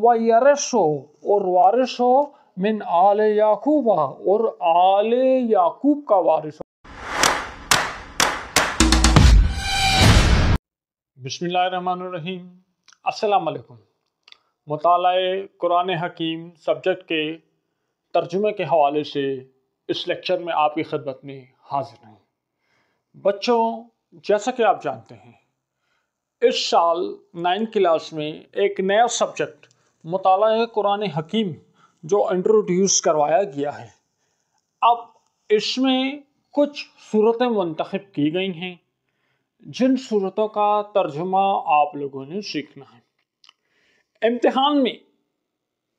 वो और वारिश हो मिन आल याकूब और आल याकूब का वारिश हो बिस्मिल्लाहिर्रहमानिर्रहीम अस्सलाम वालेकुम मुताल कुरान हकीम सब्जेक्ट के तर्जुमे के हवाले से इस लेक्चर में आपकी खिदमत में हाजिर हूँ बच्चों जैसा कि आप जानते हैं इस साल नाइन्थ क्लास में एक नया सब्जेक्ट मताल कुरान हकीम जो इंट्रोड्यूस करवाया गया है अब इसमें कुछ सूरतें मंतखब की गई हैं जिन सूरतों का तर्जुमा आप लोगों ने सीखना है इम्तहान में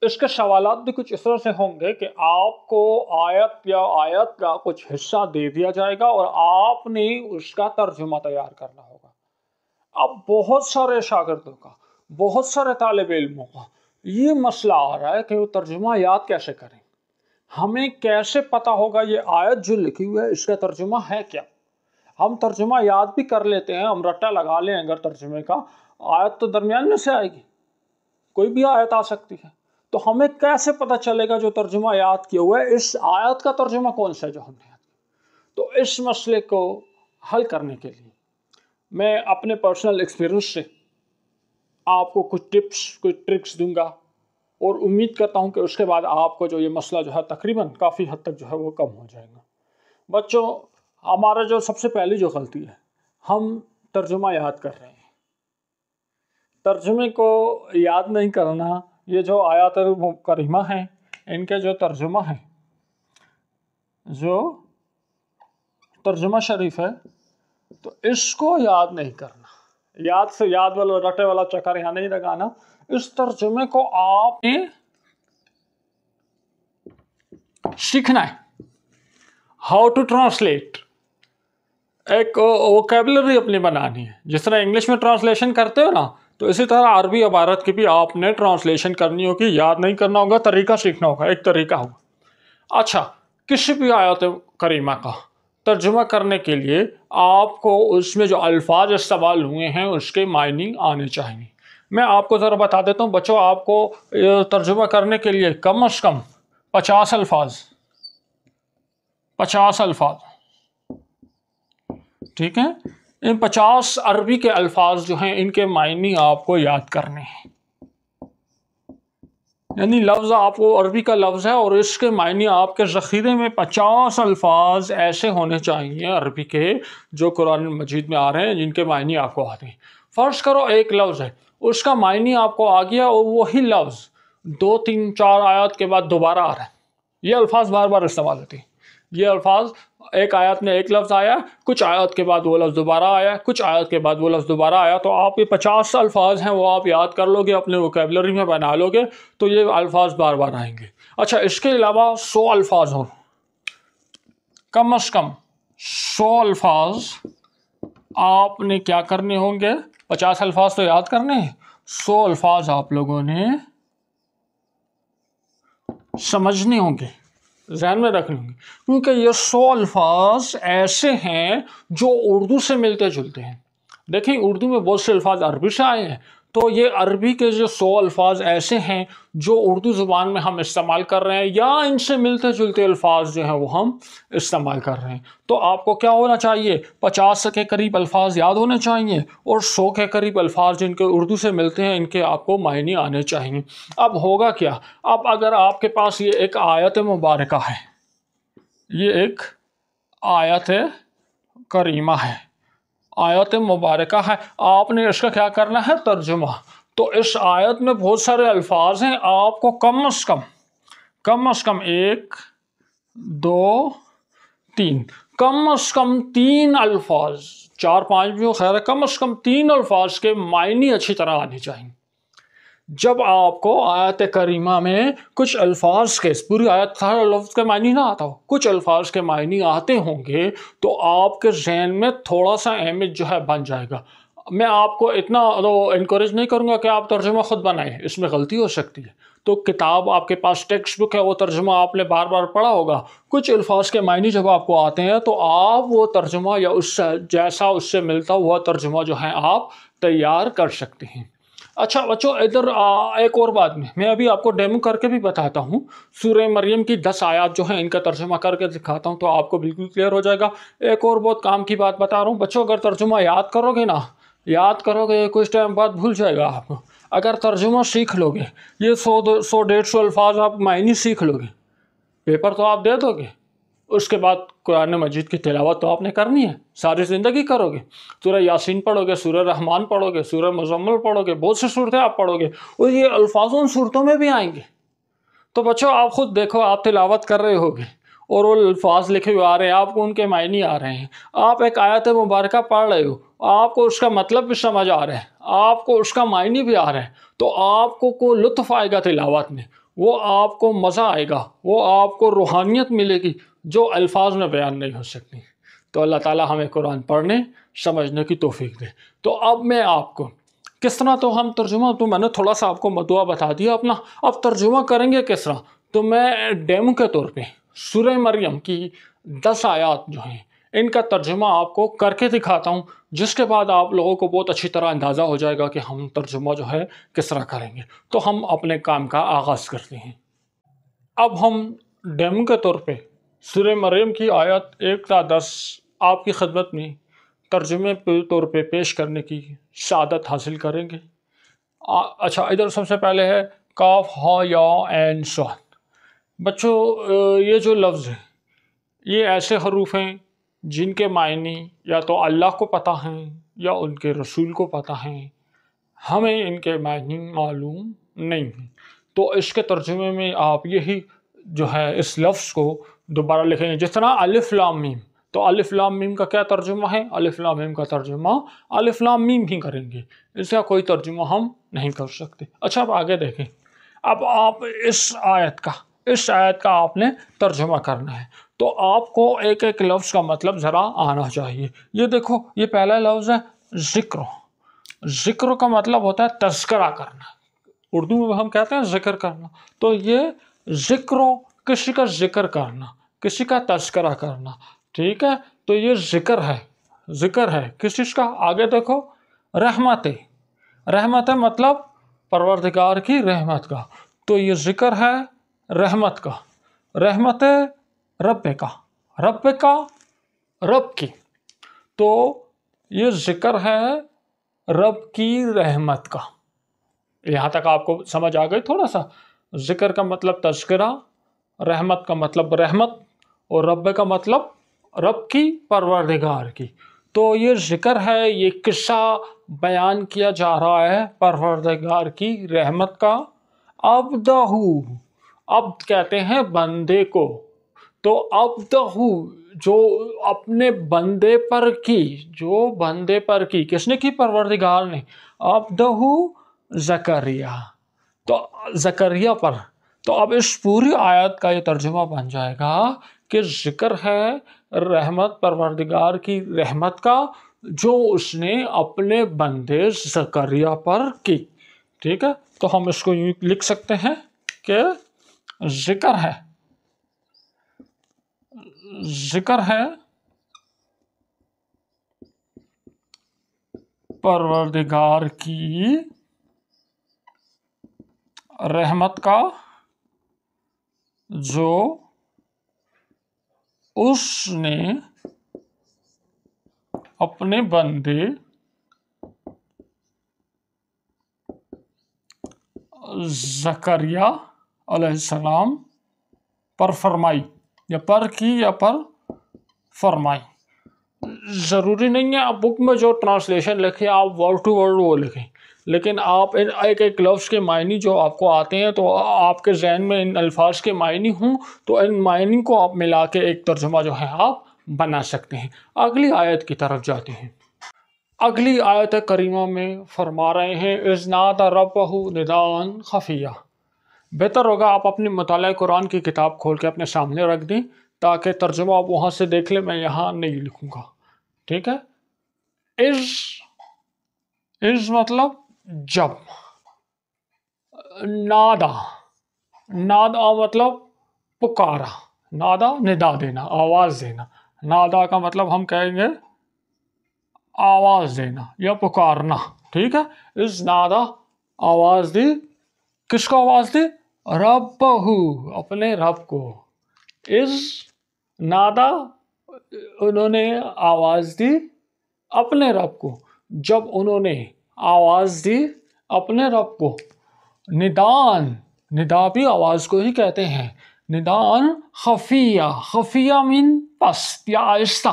इसके सवाल भी कुछ इस तरह से होंगे कि आपको आयत या आयत का कुछ हिस्सा दे दिया जाएगा और आपने उसका तर्जुमा तैयार करना होगा अब बहुत सारे शागिदों का बहुत सारे तालब इलमों का ये मसला आ रहा है कि वो तर्जुमा याद कैसे करें हमें कैसे पता होगा ये आयत जो लिखी हुई है इसका तर्जुमा है क्या हम तर्जुमा याद भी कर लेते हैं हम रट्टा लगा लें अगर तर्जुमे का आयत तो दरमियान में से आएगी कोई भी आयत आ सकती है तो हमें कैसे पता चलेगा जो तर्जुमा याद किया हुआ है इस आयत का तर्जुमा कौन सा है जो हमने याद तो इस मसले को हल करने के लिए मैं अपने पर्सनल एक्सपीरियंस से आपको कुछ टिप्स कुछ ट्रिक्स दूंगा और उम्मीद करता हूँ कि उसके बाद आपको जो ये मसला जो है तकरीबन काफ़ी हद तक जो है वो कम हो जाएगा बच्चों हमारा जो सबसे पहली जो गलती है हम तर्जुमा याद कर रहे हैं तर्जुमे को याद नहीं करना ये जो आयात करीमा हैं इनके जो तर्जुमा हैं जो तर्जुमा शरीफ है तो इसको याद नहीं करना याद से याद वाला रटे वाला चक्कर यहां नहीं लगाना इस तर्जुमे को आप सीखना है हाउ टू ट्रांसलेट एक वोकेबलरी अपनी बनानी है जिस तरह इंग्लिश में ट्रांसलेशन करते हो ना तो इसी तरह अरबी अबारत की भी आपने ट्रांसलेशन करनी होगी याद नहीं करना होगा तरीका सीखना होगा एक तरीका होगा अच्छा किसी भी आयत करीमा का तर्जुमा करने के लिए आपको उसमें जो अल्फाज इस्तेमाल हुए हैं उसके मायनिंग आने चाहिए मैं आपको ज़रा बता देता हूँ बच्चों आपको तर्जुमा करने के लिए कम अज़ कम पचास अल्फाज पचास अल्फाज ठीक है इन पचास अरबी के अल्फाज जो हैं इनके मायने आपको याद करने हैं यानी लफ्ज़ आपको अरबी का लफ्ज़ है और इसके मायने आपके ज़ख़ीरे में पचास अल्फाज ऐसे होने चाहिए अरबी के जो कुरान मजीद में आ रहे हैं जिनके मायने आपको आते हैं फ़र्श करो एक लफ्ज़ है उसका मायने आपको आ गया और वही लफ्ज़ दो तीन चार आयात के बाद दोबारा आ रहा है ये अल्फाज बार बार इस्तेमाल होते हैं ये अल्फाज एक आयत में एक लफ्ज़ आया कुछ आयत के बाद वो लफ्ज़ दोबारा आया कुछ आयत के बाद वो लफ्ज़ दोबारा आया तो आप ये पचास अल्फाज हैं वो आप याद कर लोगे अपने वोकेबलरी में बना लोगे तो ये अल्फाज बार बार आएंगे अच्छा इसके अलावा सौ अल्फाज हो कम अज़ कम सौ अल्फाज आपने क्या करने होंगे पचास अल्फाज तो याद करने हैं सौ अल्फाज आप लोगों ने समझने होंगे जहन में रख लेंगे क्योंकि ये सौ अल्फाज ऐसे हैं जो उर्दू से मिलते जुलते हैं देखें उर्दू में बहुत से अल्फाज अरबी से आए हैं तो ये अरबी के जो सौ अल्फाज ऐसे हैं जो उर्दू ज़ुबान में हम इस्तेमाल कर रहे हैं या इनसे मिलते जुलते अल्फाज जो हैं वो हम इस्तेमाल कर रहे हैं तो आपको क्या होना चाहिए पचास के करीब अल्फाज याद होने चाहिए और सौ के करीब अल्फाज जिनके उर्दू से मिलते हैं इनके आपको मायने आने चाहिए अब होगा क्या अब अगर आपके पास ये एक आयत मुबारक है ये एक आयत करीमा है आयत मुबारक है आपने इसका क्या करना है तर्जुमा तो इस आयत में बहुत सारे अल्फाज हैं आपको कम अज़ कम कम अज़ कम एक दो तीन कम अज़ कम तीन अल्फाज चार पाँच भी हो खैर कम अज़ कम तीन अल्फाज के मायने अच्छी तरह आने चाहिए जब आपको आयत करीमा में कुछ अल्फाज के पूरी आयत सारे लफ्ज़ के मायने ना आता हो कुछ अल्फाज के मायने आते होंगे तो आपके जहन में थोड़ा सा अहमियत जो है बन जाएगा मैं आपको इतना इनक्रेज नहीं करूँगा कि आप तर्जुमा ख़ुद बनाएं इसमें गलती हो सकती है तो किताब आपके पास टेक्स्ट बुक है वो तर्जुमा आपने बार बार पढ़ा होगा कुछ अल्फाज के मायने जब आपको आते हैं तो आप वो तर्जुमा या उससे जैसा उससे मिलता हुआ तर्जुमा जो है आप तैयार कर सकते हैं अच्छा बच्चों इधर एक और बात में मैं अभी आपको डेमो करके भी बताता हूँ सूर्य मरियम की दस आयात जो है इनका तर्जुमा करके दिखाता हूँ तो आपको बिल्कुल क्लियर हो जाएगा एक और बहुत काम की बात बता रहा हूँ बच्चों अगर तर्जुमा याद करोगे ना याद करोगे कुछ टाइम बाद भूल जाएगा आप अगर तर्जुमा सीख लोगे ये सौ दो सौ डेढ़ सौ अल्फाज आप मायने सीख लोगे पेपर तो आप दे दोगे उसके बाद कुरान मजीद की तिलावत तो आपने करनी है सारी ज़िंदगी करोगे सूर्य यासीन पढ़ोगे सूर्य रहमान पढ़ोगे सूर्य मजम्मल पढ़ोगे बहुत सी सूरतें आप पढ़ोगे और ये अल्फाज उन सूरतों में भी आएंगे तो बच्चों आप ख़ुद देखो आप तिलावत कर रहे होगे और वो अल्फाज लिखे हुए आ रहे हैं आपको उनके मायने आ रहे हैं आप एक आयत मुबारक पढ़ रहे हो आपको उसका मतलब भी समझ आ रहा है आपको उसका मायने भी आ रहा है तो आपको को लुत्फ़ आएगा तिलावत में वो आपको मज़ा आएगा वो आपको रूहानियत मिलेगी जो अल्फाज में बयान नहीं हो सकती तो अल्लाह ताला हमें कुरान पढ़ने समझने की तोफ़ी दे तो अब मैं आपको किस तरह तो हम तर्जुमा तो मैंने थोड़ा सा आपको मतुआ बता दिया अपना अब तर्जुमा करेंगे किस तरह तो मैं डेमो के तौर पे सुर मरियम की दस आयात जो हैं इनका तर्जुमा आपको करके दिखाता हूँ जिसके बाद आप लोगों को बहुत अच्छी तरह अंदाज़ा हो जाएगा कि हम तर्जुमा जो है किस तरह करेंगे तो हम अपने काम का आगाज़ करते हैं अब हम डेमो के तौर पर सुर मरीम की आयत एक ता दस आपकी खदमत में तर्जुमे के तौर पर पेश करने की शादत हासिल करेंगे आ, अच्छा इधर सबसे पहले है काफ हा या एन स्वाद बच्चों ये जो लफ्ज़ हैं ये ऐसे हरूफ हैं जिनके मायने या तो अल्लाह को पता हैं या उनके रसूल को पता हैं हमें इनके मायने मालूम नहीं हैं तो इसके तर्जुमे में आप यही जो है इस लफ्ज़ को दोबारा लिखेंगे जिस तरह अलिफ मीम तो अलिफ मीम का क्या तर्जुमा है अलिफ मीम का तर्जुमा अलिफ मीम ही करेंगे इसका कोई तर्जुमा हम नहीं कर सकते अच्छा अब आगे देखें अब आप इस आयत का इस आयत का आपने तर्जुमा करना है तो आपको एक एक लफ्ज़ का मतलब ज़रा आना चाहिए ये देखो ये पहला लफ्ज़ है ज़िक्र ज़िक्र का मतलब होता है तस्करा करना उर्दू में हम कहते हैं ज़िक्र करना तो ये ज़िक्र किसी का जिक्र करना किसी का तस्करा करना ठीक है तो ये जिक्र है जिक्र है किस चीज़ का आगे देखो रहमत रहमत है मतलब परवरदिगार की रहमत का तो ये जिक्र है रहमत का रहमत रब का रब का रब की तो ये जिक्र है रब की रहमत का यहाँ तक आपको समझ आ गई थोड़ा सा जिक्र का मतलब तस्करा रहमत का मतलब रहमत और रब का मतलब रब की परवरदिगार की तो ये ज़िक्र है ये किस्सा बयान किया जा रहा है परवरदिगार की रहमत का अबदहू अब कहते हैं बंदे को तो अबदहू जो अपने बंदे पर की जो बंदे पर की किसने की परवरदिगार ने अबदहू जकरिया तो जकरिया पर तो अब इस पूरी आयत का ये तर्जुमा बन जाएगा कि जिक्र है रहमत परवरदिगार की रहमत का जो उसने अपने बंदे जकरिया पर की ठीक है तो हम इसको यूँ लिख सकते हैं कि जिक्र है जिक्र है परवरदिगार की रहमत का जो उसने अपने बंदे जकरिया सलाम पर फरमाई या पर की या पर फरमाई ज़रूरी नहीं है आप बुक में जो ट्रांसलेशन लिखें आप वर्ड टू वर्ड वो लिखें लेकिन आप इन एक एक लफ्ज़ के मायने जो आपको आते हैं तो आपके जहन में इन अल्फाज के मायने हों तो इन मायने को आप मिला के एक तर्जुमा जो है आप बना सकते हैं अगली आयत की तरफ जाते हैं अगली आयत करीमा में फरमा रहे हैं इजनात रबहू निदान खफिया बेहतर होगा आप अपने मताल कुरान की किताब खोल के अपने सामने रख दें ताकि तर्जुमा आप वहाँ से देख लें मैं यहाँ नहीं लिखूँगा ठीक है इज इज मतलब जब नादा नादा मतलब पुकारा नादा निदा देना आवाज़ देना नादा का मतलब हम कहेंगे आवाज़ देना या पुकारना ठीक है इस नादा आवाज़ दी किसको आवाज़ दी रब अपने रब को इस नादा उन्होंने आवाज़ दी अपने रब को जब उन्होंने आवाज़ दी अपने रब को निदान निदा भी आवाज़ को ही कहते हैं निदान खफिया खफिया मीन पस्त या आहिस्ता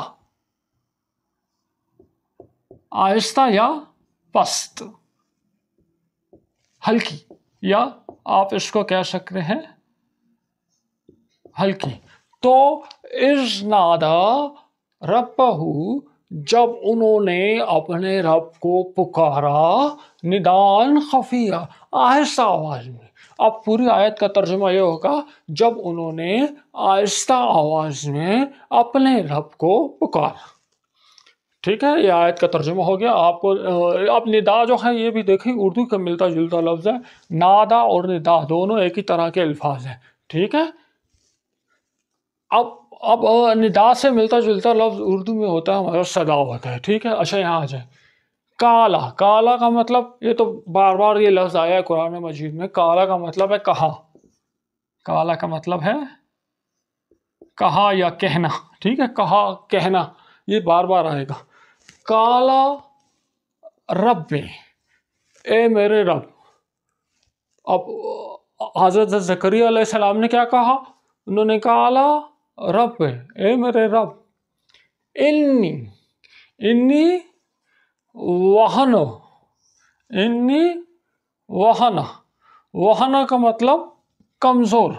आहिस्ता या पस्त हल्की या आप इसको कह सकते हैं हल्की तो इस नादा रबहू जब उन्होंने अपने रब को पुकारा निदान खफिया आहिस्ता आवाज़ में अब पूरी आयत का तर्जुमा यह होगा जब उन्होंने आहिस्ता आवाज़ में अपने रब को पुकारा ठीक है ये आयत का तर्जुमा हो गया आपको अब निदा जो है ये भी देखें उर्दू का मिलता जुलता लफ्ज़ है नादा और निदा दोनों एक ही तरह के अल्फाज हैं ठीक है अब अब निदा से मिलता जुलता लफ्ज़ उर्दू में होता है हमारा सदा होता है ठीक है अच्छा यहाँ आ जाए काला काला का मतलब ये तो बार बार ये लफ्ज़ आया है कुरान मजीद में काला का मतलब है कहा काला का मतलब है कहा या कहना ठीक है कहा कहना ये बार बार आएगा काला रब में ए मेरे रब अब हज़रत जकरिया सलाम ने क्या कहा उन्होंने काला रब ए मेरे रब इन्नी इन्नी वाहनो इन्नी वाहना वाहना का मतलब कमज़ोर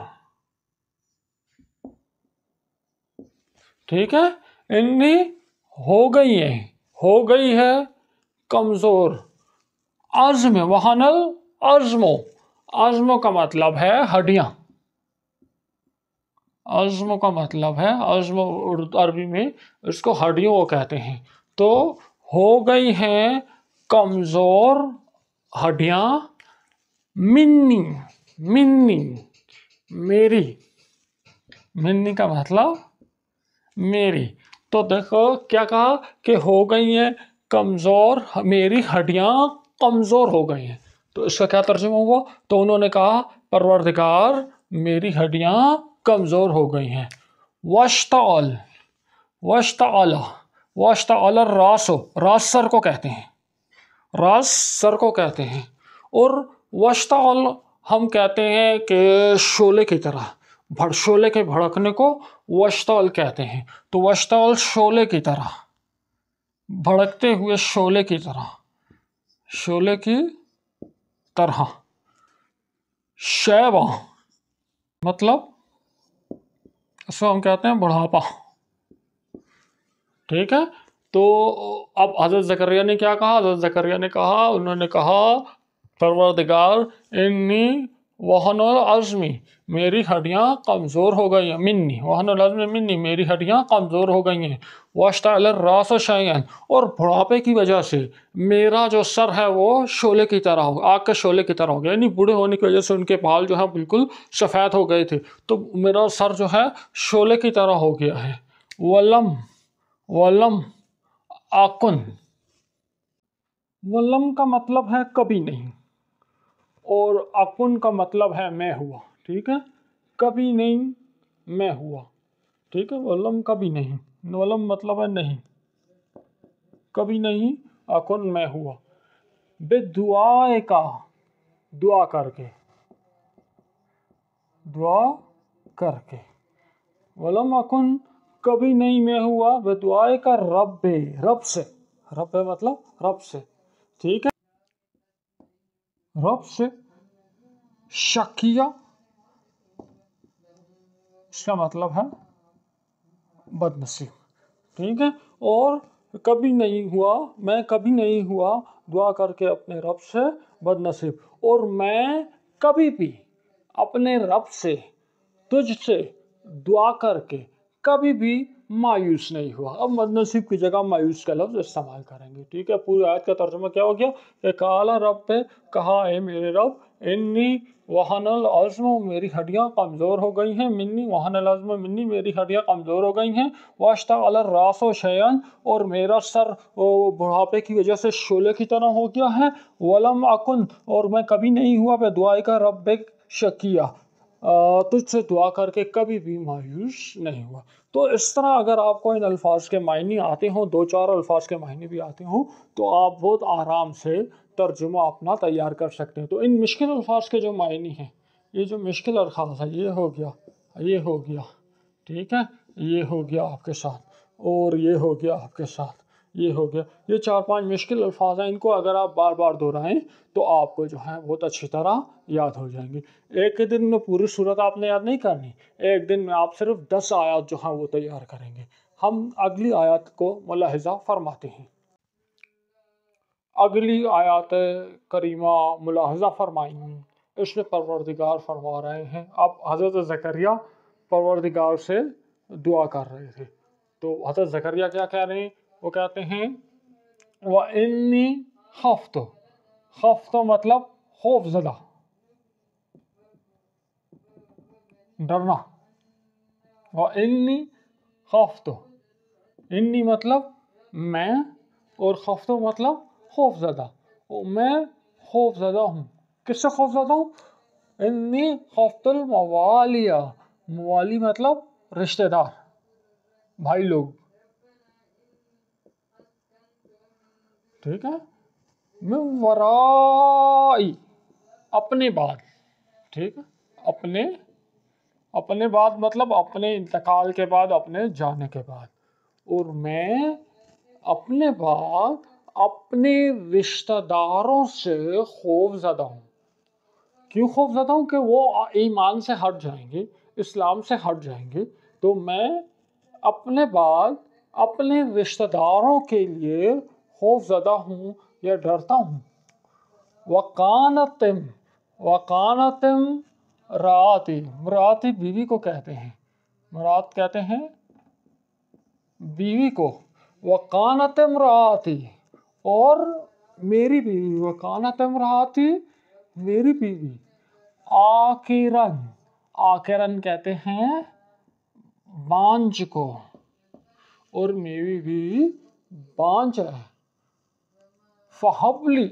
ठीक है इन्नी हो गई है हो गई है कमज़ोर आज़म वाहनल आज़मो आज़मो का मतलब है हड्डियाँ अज़्म का मतलब है अज़्म अरबी में इसको हड्डियों को कहते हैं तो हो गई हैं कमज़ोर हड्डियाँ मिन्नी मिन्नी मेरी मिन्नी का मतलब मेरी तो देखो क्या कहा कि हो गई हैं कमज़ोर मेरी हड्डियाँ कमज़ोर हो गई हैं तो इसका क्या तर्जुमा हुआ तो उन्होंने कहा परवरदिगार मेरी हड्डियाँ कमज़ोर हो गई हैं वशतल वशतला वशतल रासो रास सर को कहते हैं रास सर को कहते हैं और वशतल हम कहते हैं कि शोले की तरह भड़ शोले के भड़कने को वशतल कहते हैं तो वशतल शोले की तरह भड़कते हुए शोले की तरह शोले की तरह शैवा मतलब इसको हम कहते हैं बुढ़ापा ठीक है तो अब हजरत जकरिया ने क्या कहा हजरत जकरिया ने कहा उन्होंने कहा परवरदिगार इन्नी वाहन अज़मी मेरी हड्डियाँ कमज़ोर हो गई हैं मिन्नी वहन अज़म मिन्नी मेरी हड्डियाँ कमज़ोर हो गई हैं वाशतल रास शैन और बुढ़ापे की वजह से मेरा जो सर है वो शोले की तरह हो आग के शोले की तरह हो गया यानी बूढ़े होने की वजह से उनके बाल जो है बिल्कुल सफ़ेद हो गए थे तो मेरा सर जो है शोले की तरह हो गया है वलम वलम आकुन वलम का मतलब है कभी नहीं और अकुन का मतलब है मैं हुआ ठीक है कभी नहीं मैं हुआ ठीक है वलम कभी नहीं वलम मतलब है नहीं कभी नहीं अकुन मैं हुआ दुआ का दुआ करके दुआ करके वलम अकुन कभी नहीं मैं हुआ दुआ का रब रब से रब है मतलब रब से ठीक है रब से शकिया इसका मतलब है बदनसीब ठीक है और कभी नहीं हुआ मैं कभी नहीं हुआ दुआ करके अपने रब से बदनसीब और मैं कभी भी अपने रब से तुझसे दुआ करके कभी भी मायूस नहीं हुआ अब मदनसीब की जगह मायूस का लफ्ज़ इस्तेमाल करेंगे ठीक है पूरी आयत का तर्जमा क्या हो गया एक आला रब पे कहा है मेरे रब इन्नी वाहन आज़म मेरी हड्डियाँ कमज़ोर हो गई हैं मिन्नी वाहन आज़म मिन्नी मेरी हड्डियाँ कमज़ोर हो गई हैं वाश्ता अल रास व शयन और मेरा सर बुढ़ापे की वजह से शोले की तरह हो गया है वलम अकुन और मैं कभी नहीं हुआ पे दुआई का रब शकिया तुझसे दुआ करके कभी भी मायूस नहीं हुआ तो इस तरह अगर आपको इन अल्फाज के मायने आते हों दो चार अल्फाज के मायने भी आते हों तो आप बहुत आराम से तर्जुमा अपना तैयार कर सकते हैं तो इन मुश्किल अल्फाज के जो मायने हैं ये जो मुश्किल अल्फाज है ये हो गया ये हो गया ठीक है ये हो गया आपके साथ और ये हो गया आपके साथ ये हो गया ये चार पांच मुश्किल अल्फाज हैं इनको अगर आप बार बार दोहराएं तो आपको जो है बहुत अच्छी तरह याद हो जाएंगे एक दिन में पूरी सूरत आपने याद नहीं करनी एक दिन में आप सिर्फ दस आयात जो हैं वो तैयार करेंगे हम अगली आयात को मुलाहजा फरमाते हैं अगली आयात करीमा मुलाहजा फरमाई इसमें परवरदिगार फरमा रहे हैं अब हज़रत जकरिया परवरदिगार से दुआ कर रहे थे तो हज़रत जकरिया क्या कह रहे हैं वो कहते हैं व इन्नी खौफ तो मतलब खौफ ज़दा डरना व इन्नी खौफ इन्नी मतलब मैं और खौफ मतलब खौफ ज़दा मैं खौफ ज़दा हूँ किससे खौफ ज़दा हूँ इन्नी खौफतुल मवालिया मवाली मतलब रिश्तेदार भाई लोग ठीक है मैं वराई अपने बाद ठीक है अपने अपने बाद मतलब अपने इंतकाल के बाद अपने जाने के बाद और मैं अपने बाद अपने रिश्तेदारों से खौफ ज्यादा हूँ क्यों खौफ ज़्यादा हूँ कि वो ईमान से हट जाएंगे इस्लाम से हट जाएंगे तो मैं अपने बाद अपने रिश्तेदारों के लिए खौफ जदा हूँ या डरता हूँ वकानतम वकानतम रात मुरात बीवी को कहते हैं मुरात कहते हैं बीवी को वकानतम रात और मेरी बीवी वकानतम रात मेरी बीवी आकिरन आकिरन कहते हैं बांझ को और मेरी बीवी बांझ है फहबली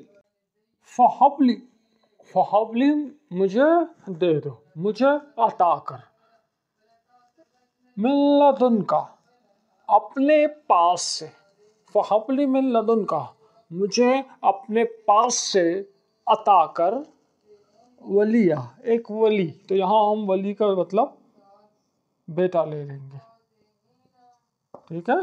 फहबली फहबली मुझे दे दो मुझे अता कर मिल्लदन का अपने पास से फहबली लदन का मुझे अपने पास से अता कर वलिया एक वली तो यहाँ हम वली का मतलब बेटा ले लेंगे ठीक है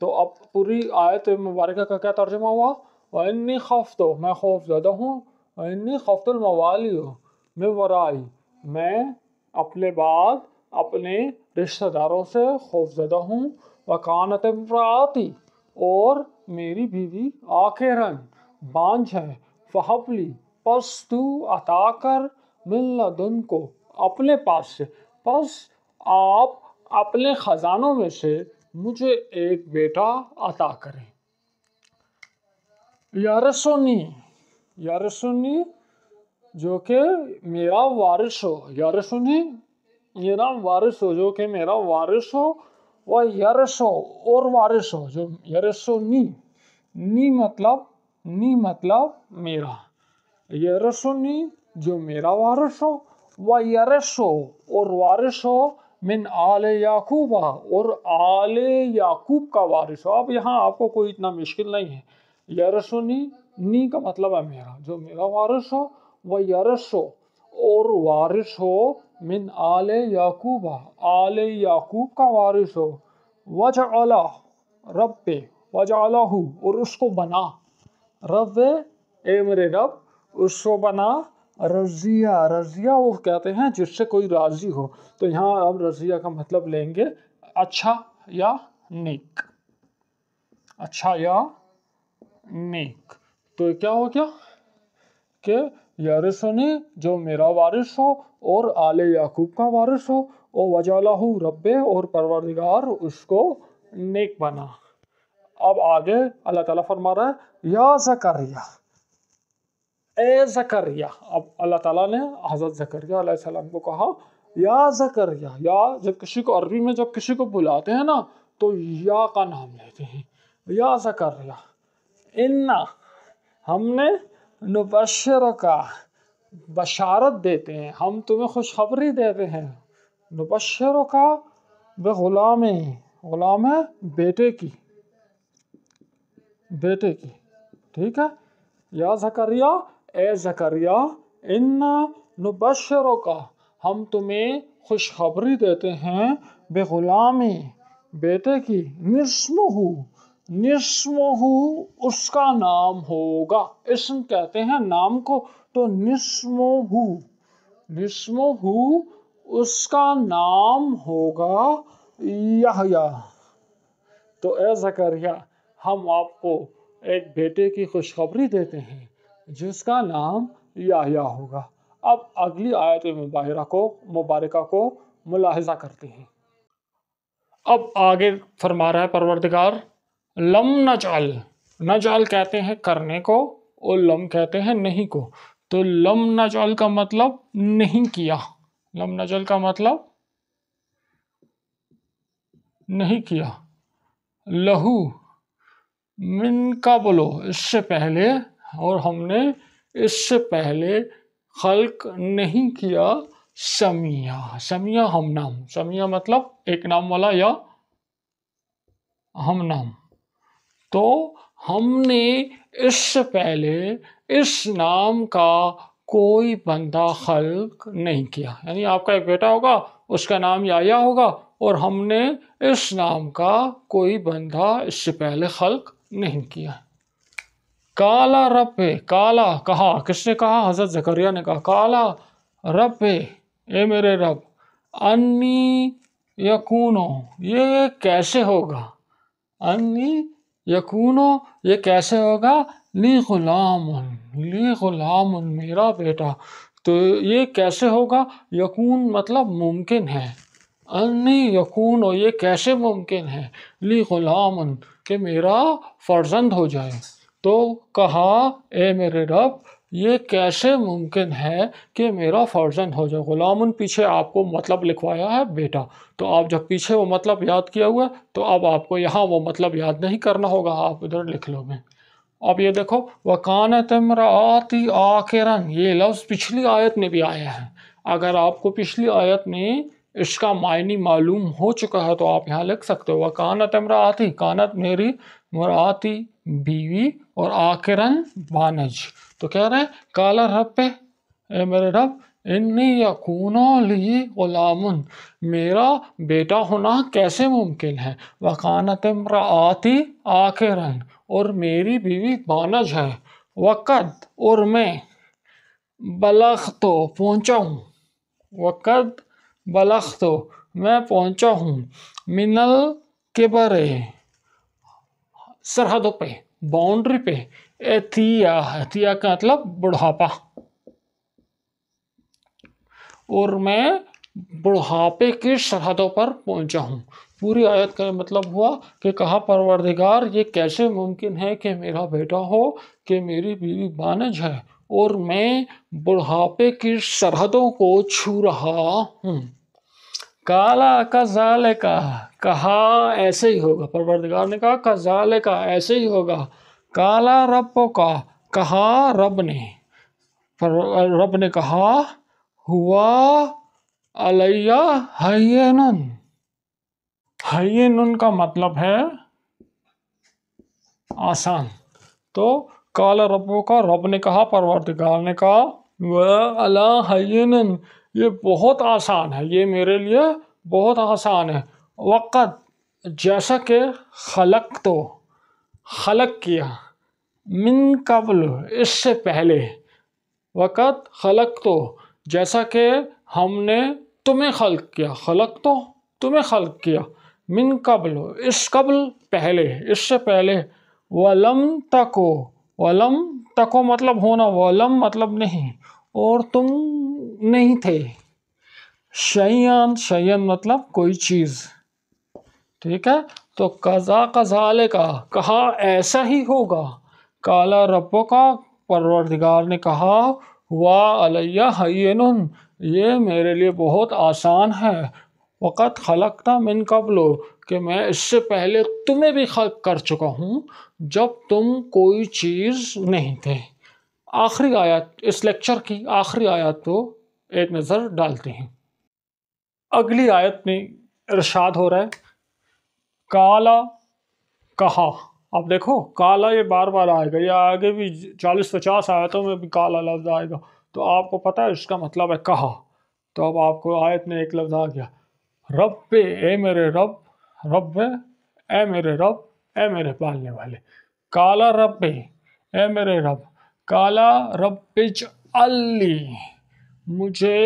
तो अब पूरी आयत मुबारक का क्या तर्जमा हुआ वन्नी खफ तो मैं खौफ ज़दा हूँ वन्नी खफ्तुल मवाली हूँ मैं वराई मैं अपने बाद अपने रिश्तेदारों से खौफजदा हूँ वकानत इमराती और मेरी बीवी आखिरन बांझ है फहबली पस तू अता कर मिल्लदन को अपने पास से बस आप अपने ख़जानों में से मुझे एक बेटा अता करें यारसोनी यारसोनी जो के मेरा वारिस हो यारसोनी नाम वारिस हो जो कि मेरा वारिस हो वह यरसो और वारिस हो जो यरसो नी नी मतलब नी मतलब मेरा यरसो जो मेरा वारिस हो वह यरसो और वारिस हो मिन आल याकूबा और आल याकूब का वारिस हो अब यहाँ आपको कोई इतना मुश्किल नहीं है यरसो नी नी का मतलब है मेरा जो मेरा वारिस हो वह यरस हो और वारिस हो मिन आले याकूब आले याकूब का वारिस हो वज अला रब पे वज हूँ और उसको बना रब ए मेरे रब उसको बना रजिया रजिया वो कहते हैं जिससे कोई राजी हो तो यहाँ अब रजिया का मतलब लेंगे अच्छा या नेक अच्छा या मेक तो क्या हो क्या के यारिसनी जो मेरा वारिस हो और आले याकूब का वारिस हो ओ हूँ रब्बे और परवरदिगार उसको नेक बना अब आगे अल्लाह ताला फरमा रहा है या जकरिया ए जकरिया अब अल्लाह ताला ने हज़रत जकरिया सलाम को कहा या जकरिया या जब किसी को अरबी में जब किसी को बुलाते हैं ना तो या का नाम लेते हैं या जकरिया इन्ना हमने नुबशर का बशारत देते हैं हम तुम्हें खुशखबरी देते हैं नुबशर का वे गुलाम है गुलाम है बेटे की बेटे की ठीक है या जकरिया ए जकरिया इन्ना नुबशर का हम तुम्हें खुशखबरी देते हैं बेगुलामी बेटे की निस्म हूँ निस्महु उसका नाम होगा इसम कहते हैं नाम को तो निस्मोहु निस्मोहु उसका नाम होगा यहया तो ए जकरिया हम आपको एक बेटे की खुशखबरी देते हैं जिसका नाम याहिया होगा अब अगली आयत मुबारक को मुबारक को मुलाहजा करते हैं अब आगे फरमा रहा है परवरदिगार लम नजाल नजाल कहते हैं करने को और लम कहते हैं नहीं को तो लम नजाल का मतलब नहीं किया लम नजाल का मतलब नहीं किया लहू मिन का बोलो इससे पहले और हमने इससे पहले खल्क नहीं किया समिया समिया हम नाम समिया मतलब एक नाम वाला या हम नाम तो हमने इससे पहले इस नाम का कोई बंदा खल्क नहीं किया यानी आपका एक बेटा होगा उसका नाम याया होगा और हमने इस नाम का कोई बंदा इससे पहले खल्क नहीं किया काला रब काला कहा किसने कहा हज़रत जकरिया ने कहा काला रब ए मेरे रब अन्नी यकूनो ये कैसे होगा अन्नी यकूनो ये कैसे होगा ली गुलाम ली गुलाम मेरा बेटा तो ये कैसे होगा यकून मतलब मुमकिन है अन्य यकून और ये कैसे मुमकिन है ली गुलाम कि मेरा फर्जंद हो जाए तो कहा ए मेरे रब ये कैसे मुमकिन है कि मेरा फर्जन हो जाए ग़ुलाम उन पीछे आपको मतलब लिखवाया है बेटा तो आप जब पीछे वो मतलब याद किया हुआ तो अब आपको यहाँ वो मतलब याद नहीं करना होगा आप उधर लिख लोगे अब ये देखो वकान तमराती आखिरन ये लफ्ज़ पिछली आयत में भी आया है अगर आपको पिछली आयत में इसका मायने मालूम हो चुका है तो आप यहाँ लिख सकते हो वकानत तमराती कानत मेरी मराती बीवी और आकरण बानज तो कह रहे हैं काला रब पे ए मेरे रब इन्नी यकूनों ली गुलामुन मेरा बेटा होना कैसे मुमकिन है वकानत मराती आकरण और मेरी बीवी बानज है वक्त और मैं बलख तो पहुँचा हूँ वक्त बलख तो मैं पहुँचा हूँ मिनल के बरे सरहदों पे बाउंड्री पे एथिया एथिया का मतलब बुढ़ापा और मैं बुढ़ापे की सरहदों पर पहुंचा हूँ पूरी आयत का मतलब हुआ कि कहा परवरदिगार ये कैसे मुमकिन है कि मेरा बेटा हो कि मेरी बीवी बानज है और मैं बुढ़ापे की सरहदों को छू रहा हूँ काला कजाल का कहा ऐसे ही होगा परवरदगार ने कहा कजाल का ऐसे ही होगा काला रब का कहा रब ने पर रब ने कहा हुआ अलैया हयन हयनन का मतलब है आसान तो काला रबों का रब ने कहा परवरदगार ने कहा वह अला हयनन ये बहुत आसान है ये मेरे लिए बहुत आसान है वक़्त जैसा कि खलक तो खलक किया मिन कबल इससे पहले वक़्त खलक तो जैसा कि हमने तुम्हें खलक किया खलक तो तुम्हें खलक किया मिन कबल इस कबल पहले इससे पहले वलम तको वलम तको मतलब होना वलम मतलब नहीं और तुम नहीं थे शयान शयन मतलब कोई चीज़ ठीक है तो कज़ा कज़ाले का कहा ऐसा ही होगा काला रबो का परवरदिगार ने कहा वाह अलैया हयन ये मेरे लिए बहुत आसान है वक़्त खलक था मिन कबलो कि मैं इससे पहले तुम्हें भी खलक कर चुका हूँ जब तुम कोई चीज़ नहीं थे आखिरी आयत इस लेक्चर की आखिरी आयत तो एक नज़र डालते हैं अगली आयत में इरशाद हो रहा है काला कहा आप देखो काला ये बार बार आएगा या आगे भी चालीस पचास आयतों में भी काला लफ्ज़ आएगा तो आपको पता है इसका मतलब है कहा तो अब आपको आयत में एक लफ्ज़ आ गया रब पे ए मेरे रब रब ए मेरे रब ए मेरे पालने वाले काला रब पे ए मेरे रब काला रब पिच अली मुझे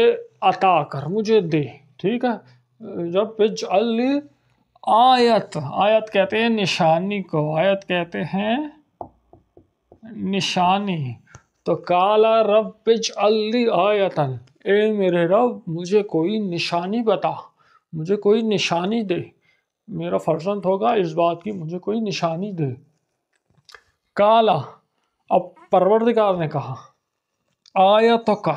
अता कर मुझे दे ठीक है जब पिज अल आयत आयत कहते हैं निशानी को आयत कहते हैं निशानी तो काला रब पिज अली आयतन ए मेरे रब मुझे कोई निशानी बता मुझे कोई निशानी दे मेरा फर्जंद होगा इस बात की मुझे कोई निशानी दे काला अब परवरदिगार ने कहा आयत का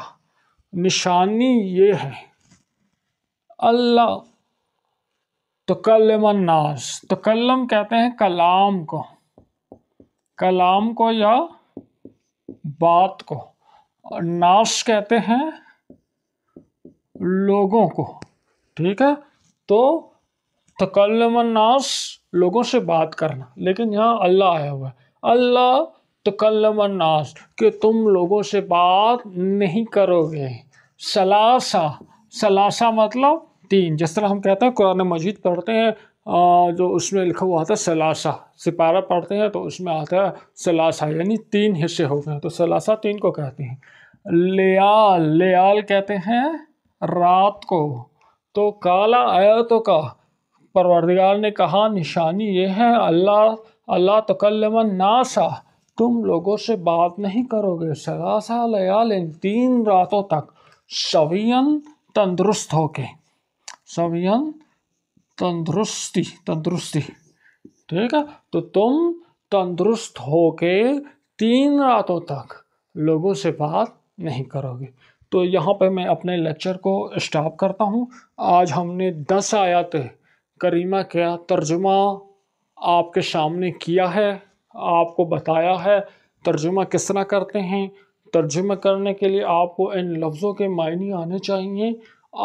निशानी ये है अल्लाह तकलम नास तकलम कहते हैं कलाम को कलाम को या बात को और नाश कहते हैं लोगों को ठीक है तो तकलम नास लोगों से बात करना लेकिन यहाँ अल्लाह आया हुआ है अल्लाह तो कल कि तुम लोगों से बात नहीं करोगे सलासा सलासा मतलब तीन जिस तरह हम कहते हैं कुरान मजीद पढ़ते हैं जो उसमें लिखा हुआ आता है सलासा सिपारा पढ़ते हैं तो उसमें आता है सलासा यानी तीन हिस्से हो गए तो सलासा तीन को कहते हैं लेयाल लेयाल कहते हैं रात को तो काला आयतों का परवरदिगार ने कहा निशानी ये है अल्लाह अल्लाह तकलम नासा तुम लोगों से बात नहीं करोगे सलासा लयालिन तीन रातों तक सवियन तंदुरुस्त होके सवियन तंदुरुस्ती तंदुरुस्ती ठीक है तो तुम तंदुरुस्त होके तीन रातों तक लोगों से बात नहीं करोगे तो यहाँ पे मैं अपने लेक्चर को स्टॉप करता हूँ आज हमने दस आयात करीमा का तर्जुमा आपके सामने किया है आपको बताया है तर्जुमा किस तरह करते हैं तर्जुमा करने के लिए आपको इन लफ्ज़ों के मायने आने चाहिए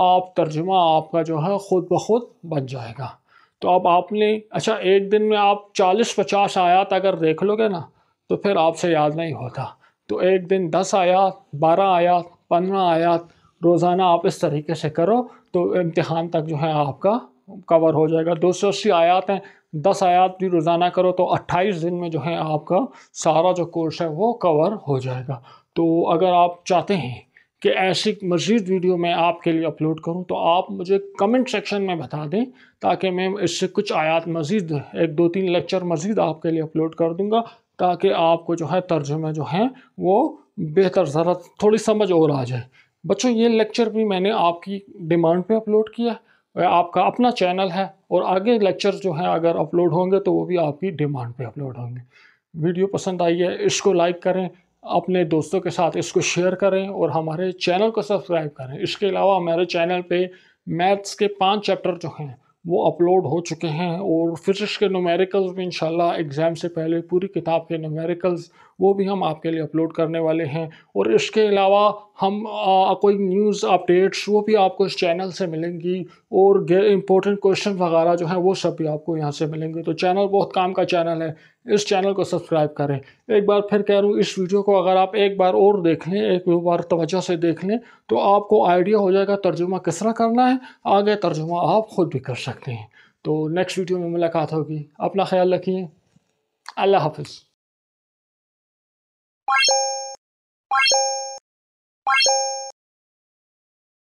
आप तर्जुमा आपका जो है ख़ुद ब खुद बन जाएगा तो अब आपने अच्छा एक दिन में आप चालीस पचास आयात अगर देख लोगे ना तो फिर आपसे याद नहीं होता तो एक दिन दस आयात बारह आयात पंद्रह आयात रोज़ाना आप इस तरीके से करो तो इम्तहान तक जो है आपका कवर हो जाएगा दो सौ अस्सी आयात हैं दस आयात भी रोज़ाना करो तो अट्ठाईस दिन में जो है आपका सारा जो कोर्स है वो कवर हो जाएगा तो अगर आप चाहते हैं कि ऐसी मज़ीद वीडियो मैं आपके लिए अपलोड करूं तो आप मुझे कमेंट सेक्शन में बता दें ताकि मैं इससे कुछ आयात मज़ीद एक दो तीन लेक्चर मज़ीद आपके लिए अपलोड कर दूंगा ताकि आपको जो है तर्जुमे जो हैं वो बेहतर ज़रा थोड़ी समझ और आ जाए बच्चों ये लेक्चर भी मैंने आपकी डिमांड पे अपलोड किया है आपका अपना चैनल है और आगे लेक्चर जो हैं अगर अपलोड होंगे तो वो भी आपकी डिमांड पे अपलोड होंगे वीडियो पसंद आई है इसको लाइक करें अपने दोस्तों के साथ इसको शेयर करें और हमारे चैनल को सब्सक्राइब करें इसके अलावा हमारे चैनल पे मैथ्स के पांच चैप्टर जो हैं वो अपलोड हो चुके हैं और फिजिक्स के नोमेरिकल्स भी इंशाल्लाह एग्ज़ाम से पहले पूरी किताब के नोमेरिकल्स वो भी हम आपके लिए अपलोड करने वाले हैं और इसके अलावा हम आ, कोई न्यूज़ अपडेट्स वो भी आपको इस चैनल से मिलेंगी और इम्पोर्टेंट क्वेश्चन वगैरह जो हैं वो सब भी आपको यहाँ से मिलेंगे तो चैनल बहुत काम का चैनल है इस चैनल को सब्सक्राइब करें एक बार फिर कह रहा हूँ इस वीडियो को अगर आप एक बार और देख लें एक बार तवज्जो से देख लें तो आपको आइडिया हो जाएगा तर्जुमा किस तरह करना है आगे तर्जुमा आप ख़ुद भी कर सकते हैं तो नेक्स्ट वीडियो में मुलाकात होगी अपना ख्याल रखिए अल्लाह हाफिज़ you